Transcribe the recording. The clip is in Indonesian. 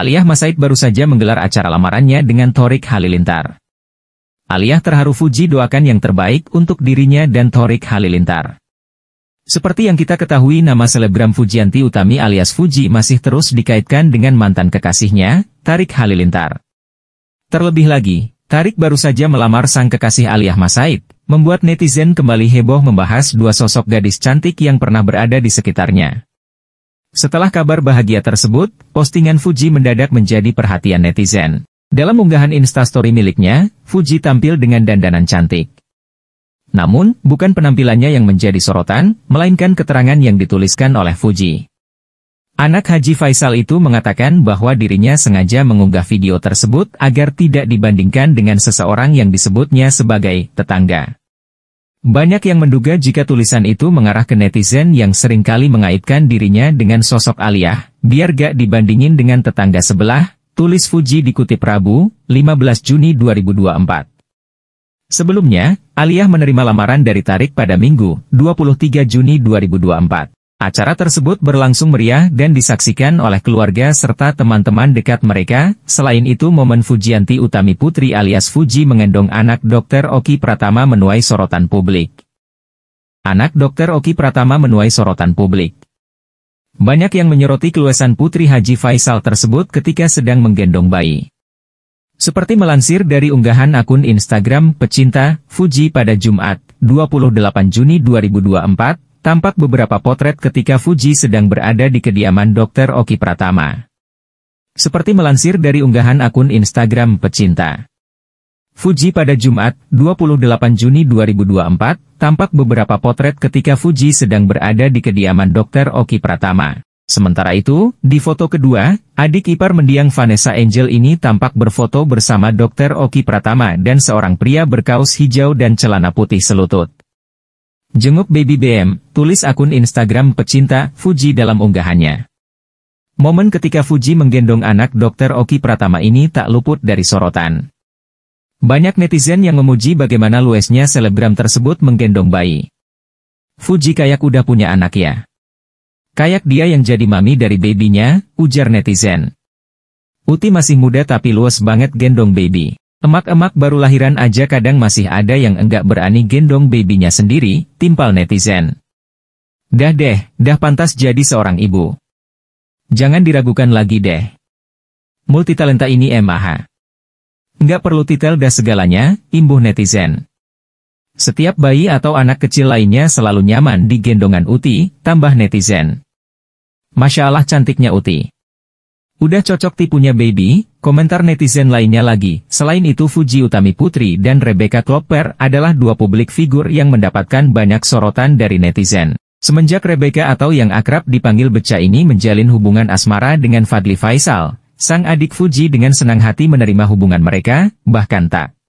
Aliyah Masaid baru saja menggelar acara lamarannya dengan Torik Halilintar. Aliyah terharu Fuji doakan yang terbaik untuk dirinya dan Torik Halilintar. Seperti yang kita ketahui nama selebgram Fujianti Utami alias Fuji masih terus dikaitkan dengan mantan kekasihnya, Tarik Halilintar. Terlebih lagi, Tarik baru saja melamar sang kekasih Aliyah Masaid, membuat netizen kembali heboh membahas dua sosok gadis cantik yang pernah berada di sekitarnya. Setelah kabar bahagia tersebut, postingan Fuji mendadak menjadi perhatian netizen. Dalam unggahan instastory miliknya, Fuji tampil dengan dandanan cantik. Namun, bukan penampilannya yang menjadi sorotan, melainkan keterangan yang dituliskan oleh Fuji. Anak Haji Faisal itu mengatakan bahwa dirinya sengaja mengunggah video tersebut agar tidak dibandingkan dengan seseorang yang disebutnya sebagai tetangga. Banyak yang menduga jika tulisan itu mengarah ke netizen yang seringkali mengaitkan dirinya dengan sosok Aliyah, biar gak dibandingin dengan tetangga sebelah, tulis Fuji dikutip Rabu, 15 Juni 2024. Sebelumnya, Aliyah menerima lamaran dari Tarik pada Minggu, 23 Juni 2024. Acara tersebut berlangsung meriah dan disaksikan oleh keluarga serta teman-teman dekat mereka. Selain itu momen Fujianti Utami Putri alias Fuji mengendong anak Dr. Oki Pratama menuai sorotan publik. Anak Dr. Oki Pratama menuai sorotan publik. Banyak yang menyoroti keluasan Putri Haji Faisal tersebut ketika sedang menggendong bayi. Seperti melansir dari unggahan akun Instagram pecinta Fuji pada Jumat, 28 Juni 2024, tampak beberapa potret ketika Fuji sedang berada di kediaman Dr. Oki Pratama. Seperti melansir dari unggahan akun Instagram pecinta. Fuji pada Jumat, 28 Juni 2024, tampak beberapa potret ketika Fuji sedang berada di kediaman Dr. Oki Pratama. Sementara itu, di foto kedua, adik ipar mendiang Vanessa Angel ini tampak berfoto bersama Dr. Oki Pratama dan seorang pria berkaus hijau dan celana putih selutut. Jenguk Baby BM, tulis akun Instagram pecinta Fuji dalam unggahannya. Momen ketika Fuji menggendong anak dokter Oki Pratama ini tak luput dari sorotan. Banyak netizen yang memuji bagaimana luesnya selebgram tersebut menggendong bayi. Fuji kayak udah punya anak ya. Kayak dia yang jadi mami dari babynya, ujar netizen. Uti masih muda tapi luas banget gendong baby. Emak-emak baru lahiran aja kadang masih ada yang enggak berani gendong babynya sendiri, timpal netizen. Dah deh, dah pantas jadi seorang ibu. Jangan diragukan lagi deh. Multitalenta ini emah, Enggak perlu titel dah segalanya, imbuh netizen. Setiap bayi atau anak kecil lainnya selalu nyaman di gendongan Uti, tambah netizen. Masya Allah cantiknya Uti. Udah cocok tipunya baby, Komentar netizen lainnya lagi, selain itu Fuji Utami Putri dan Rebecca Klopper adalah dua publik figur yang mendapatkan banyak sorotan dari netizen. Semenjak Rebecca atau yang akrab dipanggil Beca ini menjalin hubungan asmara dengan Fadli Faisal, sang adik Fuji dengan senang hati menerima hubungan mereka, bahkan tak